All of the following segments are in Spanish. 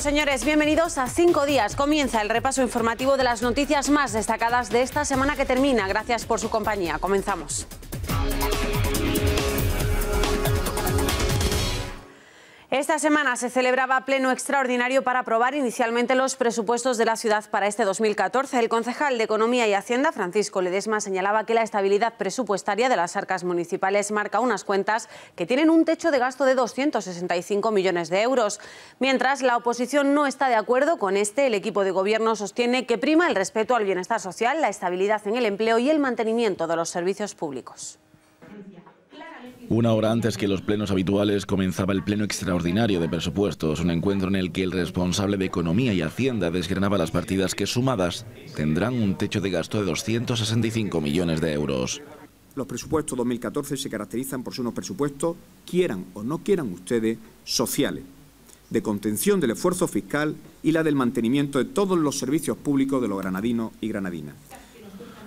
señores, bienvenidos a Cinco Días. Comienza el repaso informativo de las noticias más destacadas de esta semana que termina. Gracias por su compañía. Comenzamos. Esta semana se celebraba pleno extraordinario para aprobar inicialmente los presupuestos de la ciudad para este 2014. El concejal de Economía y Hacienda, Francisco Ledesma, señalaba que la estabilidad presupuestaria de las arcas municipales marca unas cuentas que tienen un techo de gasto de 265 millones de euros. Mientras la oposición no está de acuerdo con este, el equipo de gobierno sostiene que prima el respeto al bienestar social, la estabilidad en el empleo y el mantenimiento de los servicios públicos. Una hora antes que los plenos habituales comenzaba el pleno extraordinario de presupuestos, un encuentro en el que el responsable de Economía y Hacienda desgranaba las partidas que sumadas tendrán un techo de gasto de 265 millones de euros. Los presupuestos 2014 se caracterizan por ser unos presupuestos, quieran o no quieran ustedes, sociales, de contención del esfuerzo fiscal y la del mantenimiento de todos los servicios públicos de los granadinos y granadinas.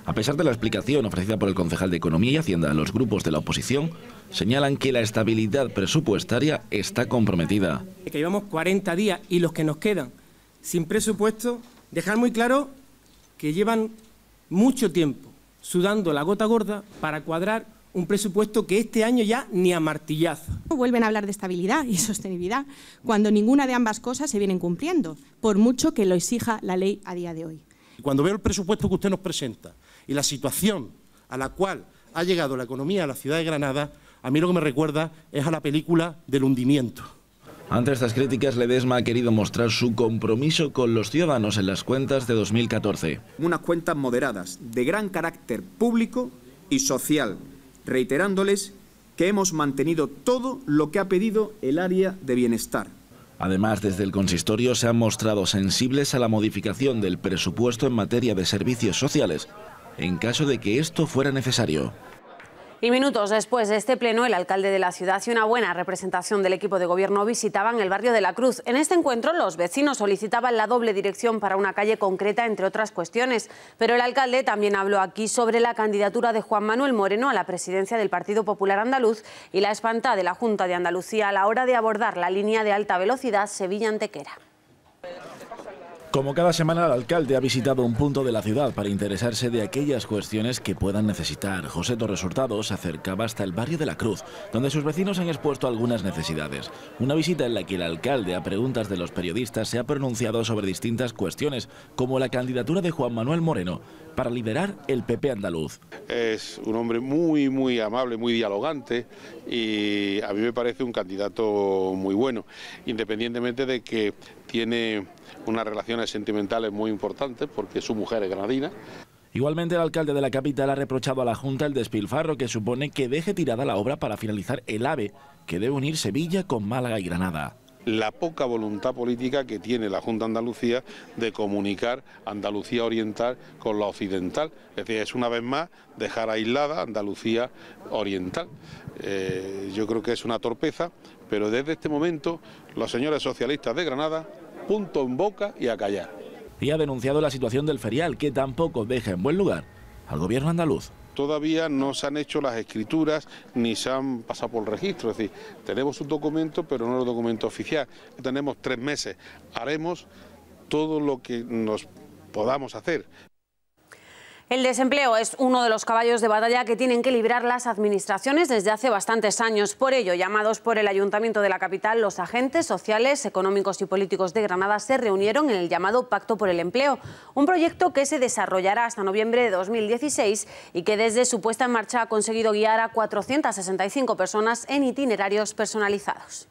A pesar de la explicación ofrecida por el concejal de Economía y Hacienda los grupos de la oposición, señalan que la estabilidad presupuestaria está comprometida. Que llevamos 40 días y los que nos quedan sin presupuesto, dejar muy claro que llevan mucho tiempo sudando la gota gorda para cuadrar un presupuesto que este año ya ni a martillazo. Vuelven a hablar de estabilidad y sostenibilidad cuando ninguna de ambas cosas se vienen cumpliendo, por mucho que lo exija la ley a día de hoy. Cuando veo el presupuesto que usted nos presenta, y la situación a la cual ha llegado la economía de la ciudad de Granada, a mí lo que me recuerda es a la película del hundimiento. Ante estas críticas, Ledesma ha querido mostrar su compromiso con los ciudadanos en las cuentas de 2014. Unas cuentas moderadas, de gran carácter público y social, reiterándoles que hemos mantenido todo lo que ha pedido el área de bienestar. Además, desde el consistorio se han mostrado sensibles a la modificación del presupuesto en materia de servicios sociales, en caso de que esto fuera necesario. Y minutos después de este pleno, el alcalde de la ciudad y una buena representación del equipo de gobierno visitaban el barrio de la Cruz. En este encuentro, los vecinos solicitaban la doble dirección para una calle concreta, entre otras cuestiones. Pero el alcalde también habló aquí sobre la candidatura de Juan Manuel Moreno a la presidencia del Partido Popular Andaluz y la espanta de la Junta de Andalucía a la hora de abordar la línea de alta velocidad Sevilla-Antequera. Como cada semana, el alcalde ha visitado un punto de la ciudad para interesarse de aquellas cuestiones que puedan necesitar. José Torres Hurtado se acercaba hasta el barrio de la Cruz, donde sus vecinos han expuesto algunas necesidades. Una visita en la que el alcalde, a preguntas de los periodistas, se ha pronunciado sobre distintas cuestiones, como la candidatura de Juan Manuel Moreno para liderar el PP andaluz. Es un hombre muy, muy amable, muy dialogante y a mí me parece un candidato muy bueno, independientemente de que tiene unas relaciones sentimentales muy importantes porque su mujer es granadina. Igualmente, el alcalde de la capital ha reprochado a la Junta el despilfarro que supone que deje tirada la obra para finalizar el AVE, que debe unir Sevilla con Málaga y Granada la poca voluntad política que tiene la Junta de Andalucía de comunicar Andalucía Oriental con la Occidental. Es decir, es una vez más dejar aislada Andalucía Oriental. Eh, yo creo que es una torpeza, pero desde este momento los señores socialistas de Granada, punto en boca y a callar. Y ha denunciado la situación del ferial, que tampoco deja en buen lugar al gobierno andaluz todavía no se han hecho las escrituras ni se han pasado por el registro. Es decir, tenemos un documento, pero no el documento oficial. Tenemos tres meses. Haremos todo lo que nos podamos hacer. El desempleo es uno de los caballos de batalla que tienen que librar las administraciones desde hace bastantes años. Por ello, llamados por el Ayuntamiento de la capital, los agentes sociales, económicos y políticos de Granada se reunieron en el llamado Pacto por el Empleo, un proyecto que se desarrollará hasta noviembre de 2016 y que desde su puesta en marcha ha conseguido guiar a 465 personas en itinerarios personalizados.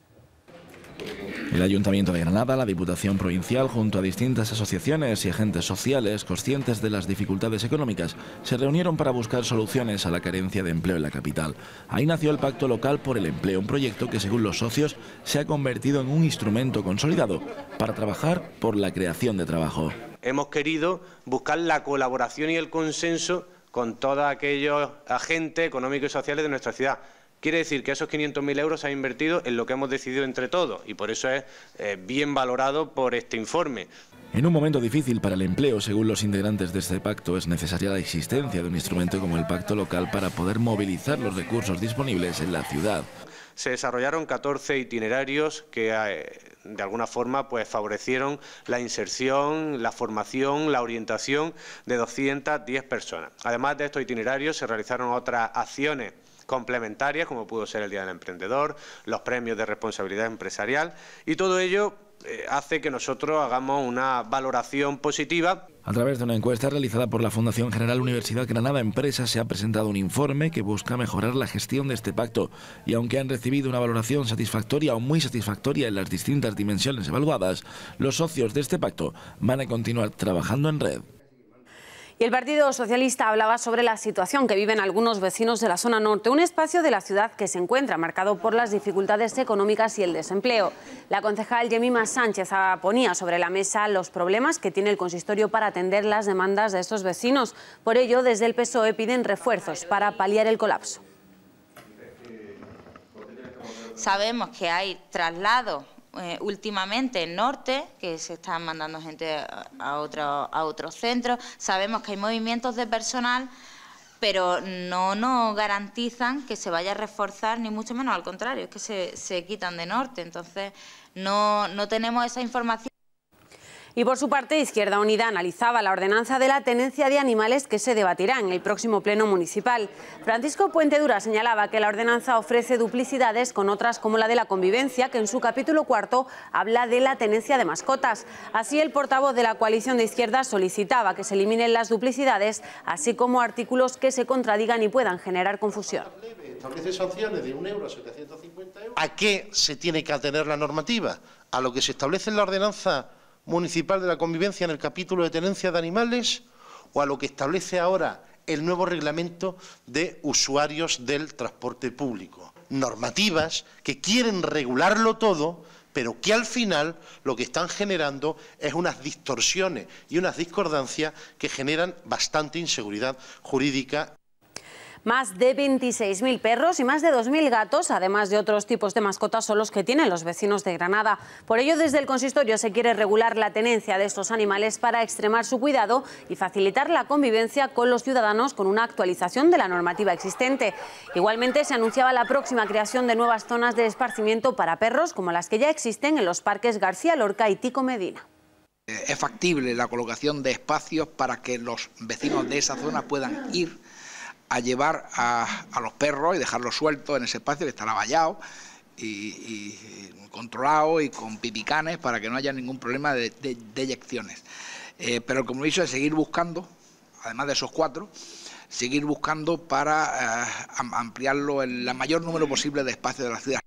El Ayuntamiento de Granada, la Diputación Provincial, junto a distintas asociaciones y agentes sociales conscientes de las dificultades económicas, se reunieron para buscar soluciones a la carencia de empleo en la capital. Ahí nació el Pacto Local por el Empleo, un proyecto que según los socios se ha convertido en un instrumento consolidado para trabajar por la creación de trabajo. Hemos querido buscar la colaboración y el consenso con todos aquellos agentes económicos y sociales de nuestra ciudad Quiere decir que esos 500.000 euros se han invertido en lo que hemos decidido entre todos y por eso es eh, bien valorado por este informe. En un momento difícil para el empleo, según los integrantes de este pacto, es necesaria la existencia de un instrumento como el pacto local para poder movilizar los recursos disponibles en la ciudad. Se desarrollaron 14 itinerarios que eh, de alguna forma pues favorecieron la inserción, la formación, la orientación de 210 personas. Además de estos itinerarios se realizaron otras acciones complementarias, como pudo ser el Día del Emprendedor, los premios de responsabilidad empresarial y todo ello eh, hace que nosotros hagamos una valoración positiva. A través de una encuesta realizada por la Fundación General Universidad Granada Empresas se ha presentado un informe que busca mejorar la gestión de este pacto y aunque han recibido una valoración satisfactoria o muy satisfactoria en las distintas dimensiones evaluadas, los socios de este pacto van a continuar trabajando en red el Partido Socialista hablaba sobre la situación que viven algunos vecinos de la zona norte, un espacio de la ciudad que se encuentra marcado por las dificultades económicas y el desempleo. La concejal Yemima Sánchez ponía sobre la mesa los problemas que tiene el consistorio para atender las demandas de estos vecinos. Por ello, desde el PSOE piden refuerzos para paliar el colapso. Sabemos que hay traslados eh, últimamente en norte, que se están mandando gente a, a otros centros. Sabemos que hay movimientos de personal, pero no nos garantizan que se vaya a reforzar, ni mucho menos, al contrario, es que se, se quitan de norte. Entonces, no, no tenemos esa información. Y por su parte, Izquierda Unida analizaba la ordenanza de la tenencia de animales que se debatirá en el próximo Pleno Municipal. Francisco Puente Dura señalaba que la ordenanza ofrece duplicidades con otras como la de la convivencia, que en su capítulo cuarto habla de la tenencia de mascotas. Así, el portavoz de la coalición de izquierda solicitaba que se eliminen las duplicidades, así como artículos que se contradigan y puedan generar confusión. ¿A qué se tiene que atener la normativa? ¿A lo que se establece en la ordenanza Municipal de la Convivencia en el capítulo de tenencia de animales o a lo que establece ahora el nuevo reglamento de usuarios del transporte público. Normativas que quieren regularlo todo, pero que al final lo que están generando es unas distorsiones y unas discordancias que generan bastante inseguridad jurídica. Más de 26.000 perros y más de 2.000 gatos, además de otros tipos de mascotas, son los que tienen los vecinos de Granada. Por ello, desde el consistorio se quiere regular la tenencia de estos animales para extremar su cuidado y facilitar la convivencia con los ciudadanos con una actualización de la normativa existente. Igualmente, se anunciaba la próxima creación de nuevas zonas de esparcimiento para perros, como las que ya existen en los parques García Lorca y Tico Medina eh, es factible la colocación de espacios para que los vecinos de esa zona puedan ir a llevar a, los perros y dejarlos sueltos en ese espacio que estará vallado y, eh, controlado y con pipicanes para que no haya ningún problema de, de, eh, pero el compromiso es seguir buscando, además de esos cuatro, seguir buscando para eh, ampliarlo en la mayor número posible de espacios de la ciudad.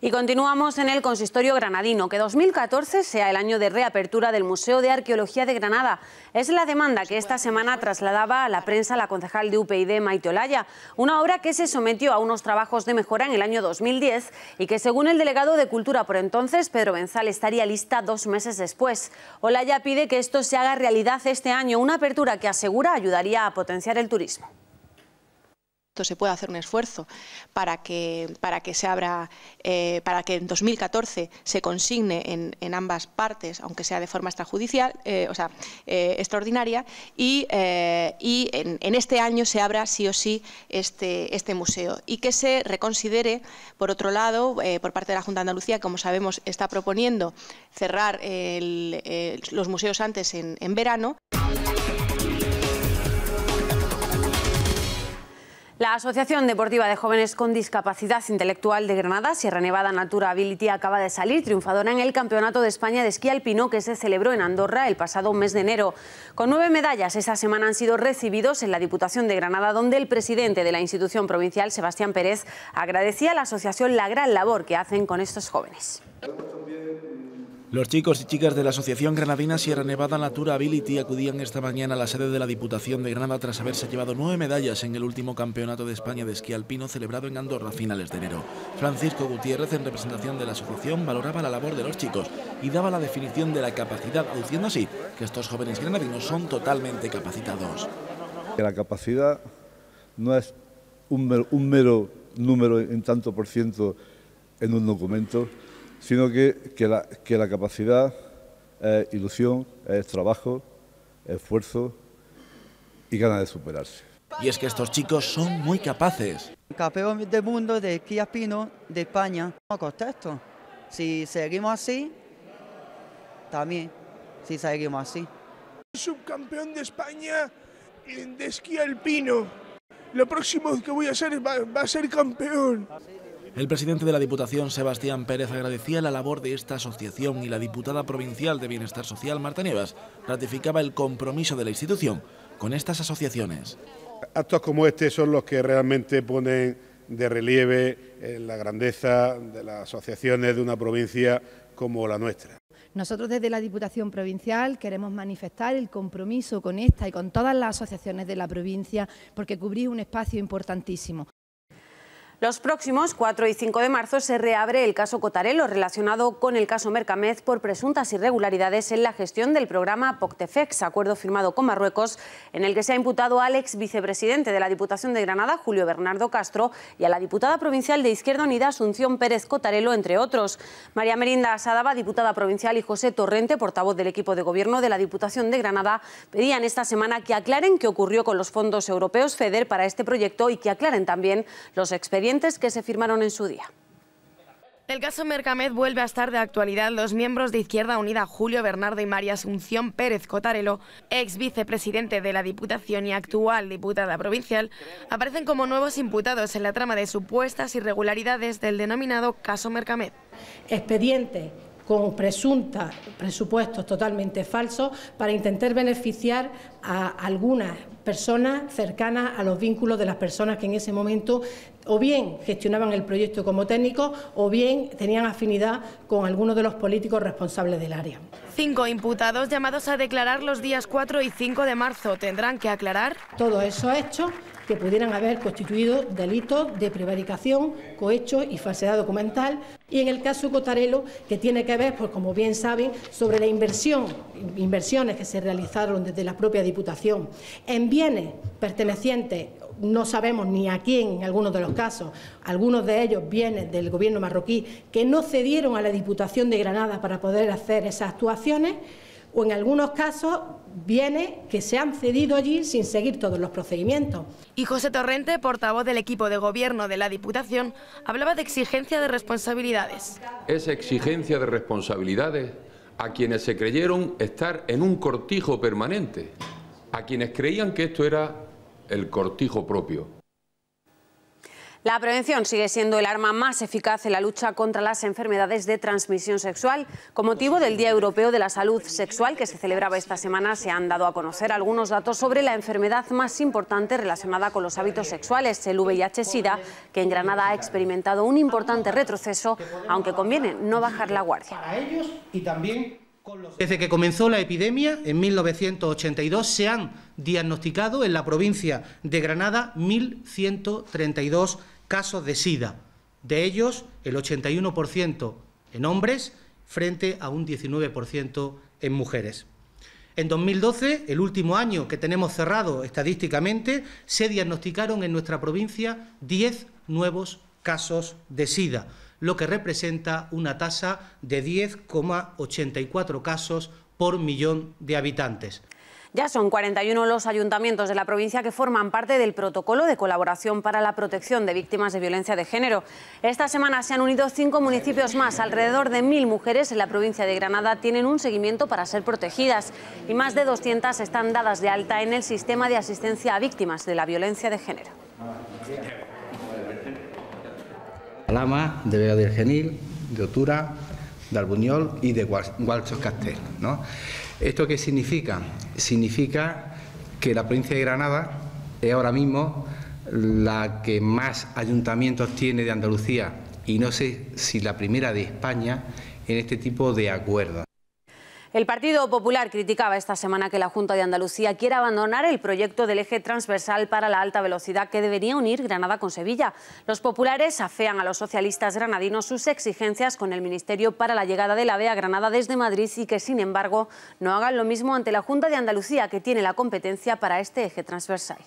Y continuamos en el consistorio granadino, que 2014 sea el año de reapertura del Museo de Arqueología de Granada. Es la demanda que esta semana trasladaba a la prensa la concejal de UPyD, Maite Olaya, una obra que se sometió a unos trabajos de mejora en el año 2010 y que según el delegado de Cultura por entonces, Pedro Benzal, estaría lista dos meses después. Olaya pide que esto se haga realidad este año, una apertura que asegura ayudaría a potenciar el turismo. Esto se puede hacer un esfuerzo para que, para que se abra, eh, para que en 2014 se consigne en, ambas partes, aunque sea de forma extrajudicial, eh, o sea, eh, extraordinaria, y, en, este año se abra sí o sí este, este museo. Y que se reconsidere, por otro lado, por parte de la Junta de Andalucía, como sabemos, está proponiendo cerrar los museos antes en, en verano. La Asociación Deportiva de Jóvenes con Discapacidad Intelectual de Granada, Sierra Nevada Natura Ability, acaba de salir triunfadora en el Campeonato de España de Esquí Alpino que se celebró en Andorra el pasado mes de enero. Con nueve medallas, esta semana han sido recibidos en la Diputación de Granada, donde el presidente de la institución provincial, Sebastián Pérez, agradecía a la asociación la gran labor que hacen con estos jóvenes. Los chicos y chicas de la Asociación Granadina Sierra Nevada Natura Ability acudían esta mañana a la sede de la Diputación de Granada tras haberse llevado nueve medallas en el último Campeonato de España de Esquí Alpino celebrado en Andorra a finales de enero. Francisco Gutiérrez, en representación de la asociación, valoraba la labor de los chicos y daba la definición de la capacidad, diciendo así que estos jóvenes granadinos son totalmente capacitados. La capacidad no es un mero número en tanto por ciento en un documento, sino que, que, la, capacidad es ilusión, es trabajo, esfuerzo y ganas de superarse. Y es que estos chicos son muy capaces. Campeón del mundo de esquí alpino de España. No esto. Si seguimos así, también. Si seguimos así. Subcampeón de España de esquí alpino. Lo próximo que voy a hacer va a ser campeón. El presidente de la Diputación, Sebastián Pérez, agradecía la labor de esta asociación y la diputada provincial de Bienestar Social, Marta Nievas, ratificaba el compromiso de la institución con estas asociaciones. Actos como este son los que realmente ponen de relieve eh, la grandeza de las asociaciones de una provincia como la nuestra. Nosotros desde la Diputación Provincial queremos manifestar el compromiso con esta y con todas las asociaciones de la provincia porque cubrí un espacio importantísimo. Los próximos 4 y 5 de marzo se reabre el caso Cotarelo relacionado con el caso Mercamez por presuntas irregularidades en la gestión del programa Poctefex, acuerdo firmado con Marruecos, en el que se ha imputado al ex vicepresidente de la Diputación de Granada, Julio Bernardo Castro, y a la diputada provincial de Izquierda Unida, Asunción Pérez Cotarelo, entre otros. María Merinda Asadaba, diputada provincial, y José Torrente, portavoz del equipo de gobierno de la Diputación de Granada, pedían esta semana que aclaren qué ocurrió con los fondos europeos FEDER para este proyecto y que aclaren también los expedientes que se firmaron en su día. El caso Mercamed vuelve a estar de actualidad. Los miembros de Izquierda Unida, Julio Bernardo y María Asunción Pérez Cotarelo, ex vicepresidente de la Diputación y actual diputada provincial, aparecen como nuevos imputados en la trama de supuestas irregularidades del denominado caso Mercamed. Expediente con presuntas presupuestos totalmente falsos para intentar beneficiar a algunas personas cercanas a los vínculos de las personas que en ese momento o bien gestionaban el proyecto como técnico o bien tenían afinidad con algunos de los políticos responsables del área. Cinco imputados llamados a declarar los días 4 y 5 de marzo tendrán que aclarar. Todo eso hecho que pudieran haber constituido delitos de prevaricación, cohecho y falsedad documental. Y en el caso Cotarelo, que tiene que ver, pues como bien saben, sobre la inversión, inversiones que se realizaron desde la propia Diputación en bienes pertenecientes no sabemos ni a quién en algunos de los casos, algunos de ellos bienes del gobierno marroquí, que no cedieron a la Diputación de Granada para poder hacer esas actuaciones o en algunos casos viene que se han cedido allí sin seguir todos los procedimientos. Y José Torrente, portavoz del equipo de gobierno de la Diputación, hablaba de exigencia de responsabilidades. Es exigencia de responsabilidades a quienes se creyeron estar en un cortijo permanente, a quienes creían que esto era el cortijo propio. La prevención sigue siendo el arma más eficaz en la lucha contra las enfermedades de transmisión sexual. Con motivo del Día Europeo de la Salud Sexual, que se celebraba esta semana, se han dado a conocer algunos datos sobre la enfermedad más importante relacionada con los hábitos sexuales, el VIH-Sida, que en Granada ha experimentado un importante retroceso, aunque conviene no bajar la guardia. Desde que comenzó la epidemia, en 1982, se han diagnosticado en la provincia de Granada 1.132 casos de SIDA, de ellos el 81% en hombres frente a un 19% en mujeres. En 2012, el último año que tenemos cerrado estadísticamente, se diagnosticaron en nuestra provincia 10 nuevos casos de SIDA, lo que representa una tasa de 10,84 casos por millón de habitantes. Ya son 41 los ayuntamientos de la provincia que forman parte del protocolo de colaboración para la protección de víctimas de violencia de género. Esta semana se han unido cinco municipios más. Alrededor de mil mujeres en la provincia de Granada tienen un seguimiento para ser protegidas y más de 200 están dadas de alta en el sistema de asistencia a víctimas de la violencia de género. Alama, de Vega del Genil, de Otura, de Albuñol y de Gualchos Castel. ¿no? ¿Esto qué significa? Significa que la provincia de Granada es ahora mismo la que más ayuntamientos tiene de Andalucía y no sé si la primera de España en este tipo de acuerdo. El Partido Popular criticaba esta semana que la Junta de Andalucía quiera abandonar el proyecto del eje transversal para la alta velocidad que debería unir Granada con Sevilla. Los populares afean a los socialistas granadinos sus exigencias con el Ministerio para la llegada de la AVE a Granada desde Madrid y que, sin embargo, no hagan lo mismo ante la Junta de Andalucía, que tiene la competencia para este eje transversal.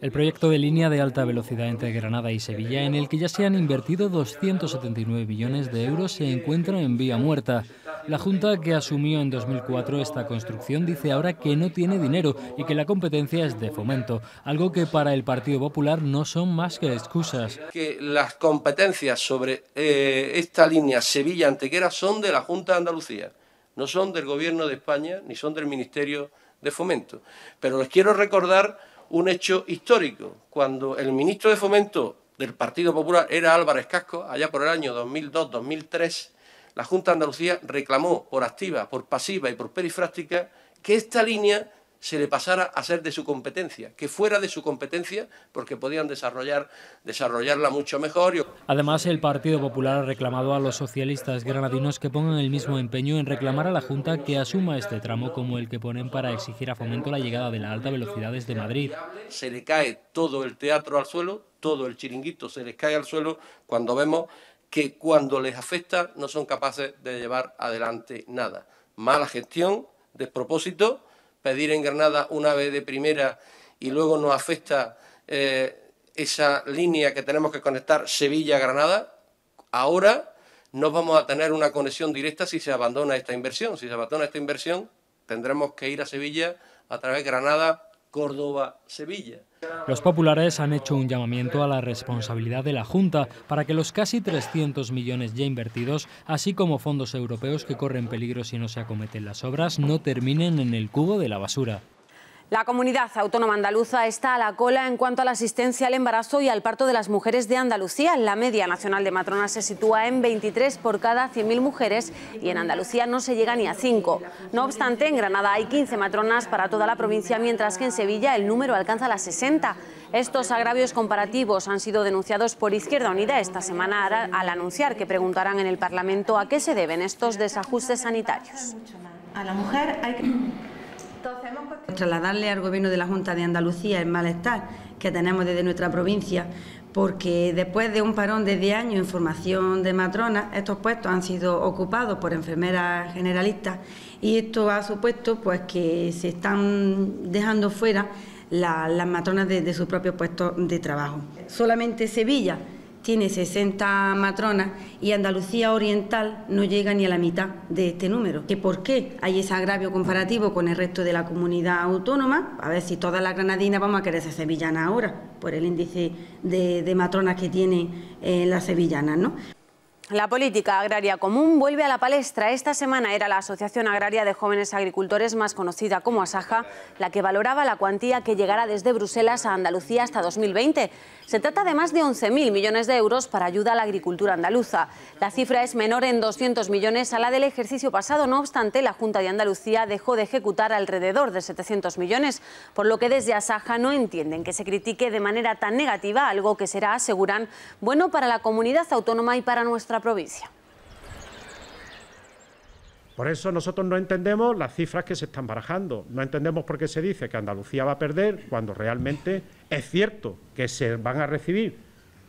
El proyecto de línea de alta velocidad entre Granada y Sevilla, en el que ya se han invertido 279 millones de euros, se encuentra en vía muerta. La Junta que asumió en 2004 esta construcción dice ahora que no tiene dinero y que la competencia es de fomento, algo que para el Partido Popular no son más que excusas. Que las competencias sobre eh, esta línea Sevilla-Antequera son de la Junta de Andalucía, no son del Gobierno de España ni son del Ministerio de Fomento. Pero les quiero recordar un hecho histórico. Cuando el ministro de Fomento del Partido Popular era Álvarez Casco, allá por el año 2002-2003, la Junta de Andalucía reclamó por activa, por pasiva y por perifrástica que esta línea se le pasara a ser de su competencia, que fuera de su competencia porque podían desarrollar, desarrollarla mucho mejor. Además, el Partido Popular ha reclamado a los socialistas granadinos que pongan el mismo empeño en reclamar a la Junta que asuma este tramo como el que ponen para exigir a Fomento la llegada de la alta velocidades de Madrid. Se le cae todo el teatro al suelo, todo el chiringuito se les cae al suelo cuando vemos que cuando les afecta no son capaces de llevar adelante nada. Mala gestión, despropósito pedir en Granada una vez de primera y luego nos afecta eh, esa línea que tenemos que conectar Sevilla-Granada, ahora no vamos a tener una conexión directa si se abandona esta inversión. Si se abandona esta inversión, tendremos que ir a Sevilla a través de Granada Córdoba-Sevilla. Los populares han hecho un llamamiento a la responsabilidad de la Junta para que los casi 300 millones ya invertidos, así como fondos europeos que corren peligro si no se acometen las obras, no terminen en el cubo de la basura. La comunidad autónoma andaluza está a la cola en cuanto a la asistencia al embarazo y al parto de las mujeres de Andalucía. La media nacional de matronas se sitúa en 23 por cada 100.000 mujeres y en Andalucía no se llega ni a 5. No obstante, en Granada hay 15 matronas para toda la provincia, mientras que en Sevilla el número alcanza las 60. Estos agravios comparativos han sido denunciados por Izquierda Unida esta semana al anunciar que preguntarán en el Parlamento a qué se deben estos desajustes sanitarios. A la mujer hay que... Trasladarle al Gobierno de la Junta de Andalucía el malestar que tenemos desde nuestra provincia, porque después de un parón de años en formación de matronas, estos puestos han sido ocupados por enfermeras generalistas y esto ha supuesto pues que se están dejando fuera las matronas de, de sus propios puestos de trabajo. Solamente Sevilla tiene 60 matronas y Andalucía Oriental no llega ni a la mitad de este número. ¿Que ¿Por qué hay ese agravio comparativo con el resto de la comunidad autónoma? A ver si todas las granadinas vamos a querer ser sevillanas ahora, por el índice de, matronas que tiene la eh, las sevillanas, ¿no? La política agraria común vuelve a la palestra. Esta semana era la Asociación Agraria de Jóvenes Agricultores, más conocida como ASAJA, la que valoraba la cuantía que llegará desde Bruselas a Andalucía hasta 2020. Se trata de más de 11.000 millones de euros para ayuda a la agricultura andaluza. La cifra es menor en 200 millones a la del ejercicio pasado. No obstante, la Junta de Andalucía dejó de ejecutar alrededor de 700 millones, por lo que desde ASAJA no entienden que se critique de manera tan negativa algo que será, aseguran, bueno para la comunidad autónoma y para nuestra provincia. Por eso nosotros no entendemos las cifras que se están barajando, no entendemos por qué se dice que Andalucía va a perder cuando realmente es cierto que se van a recibir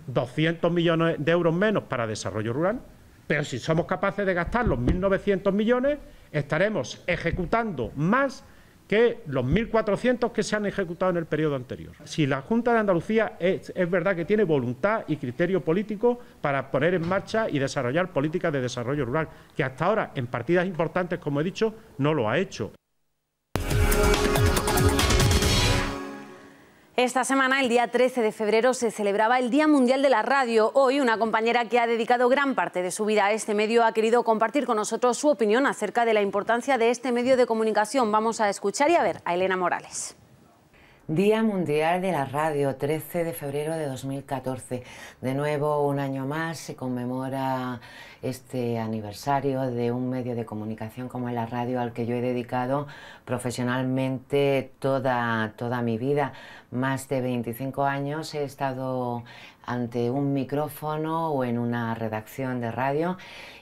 200 millones de euros menos para desarrollo rural, pero si somos capaces de gastar los 1.900 millones, estaremos ejecutando más que los 1.400 que se han ejecutado en el periodo anterior. Si la Junta de Andalucía es, es, verdad que tiene voluntad y criterio político para poner en marcha y desarrollar políticas de desarrollo rural, que hasta ahora en partidas importantes, como he dicho, no lo ha hecho. Esta semana, el día 13 de febrero, se celebraba el Día Mundial de la Radio. Hoy, una compañera que ha dedicado gran parte de su vida a este medio ha querido compartir con nosotros su opinión acerca de la importancia de este medio de comunicación. Vamos a escuchar y a ver a Elena Morales. Día Mundial de la Radio, 13 de febrero de 2014. De nuevo, un año más se conmemora este aniversario de un medio de comunicación como la radio al que yo he dedicado profesionalmente toda, toda mi vida. Más de 25 años he estado ante un micrófono o en una redacción de radio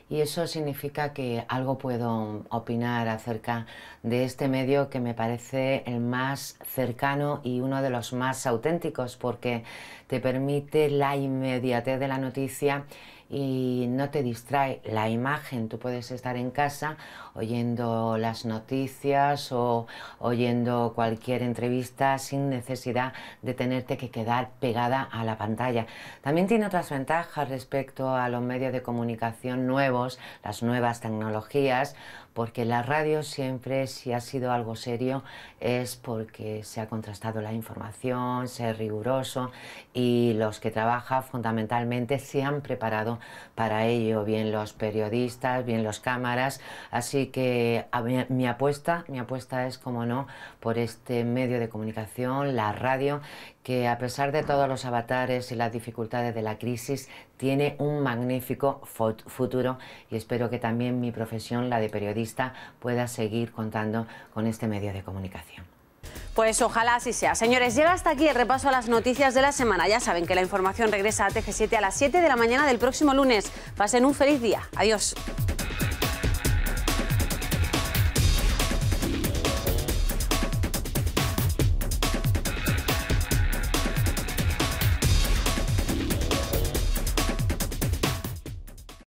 y eso significa que algo puedo opinar acerca de este medio que me parece el más cercano y uno de los más auténticos porque te permite la inmediatez de la noticia y no te distrae la imagen. Tú puedes estar en casa oyendo las noticias o oyendo cualquier entrevista sin necesidad de tenerte que quedar pegada a la pantalla. También tiene otras ventajas respecto a los medios de comunicación nuevos, las nuevas tecnologías, porque la radio siempre, si ha sido algo serio, es porque se ha contrastado la información, se es riguroso y los que trabajan fundamentalmente se han preparado para ello, bien los periodistas, bien los cámaras, así que mi, apuesta, mi apuesta es, como no, por este medio de comunicación, la radio, que a pesar de todos los avatares y las dificultades de la crisis, tiene un magnífico futuro y espero que también mi profesión, la de periodista, pueda seguir contando con este medio de comunicación. Pues ojalá así sea. Señores, llega hasta aquí el repaso a las noticias de la semana. Ya saben que la información regresa a TG7 a las 7 de la mañana del próximo lunes. Pasen un feliz día. Adiós.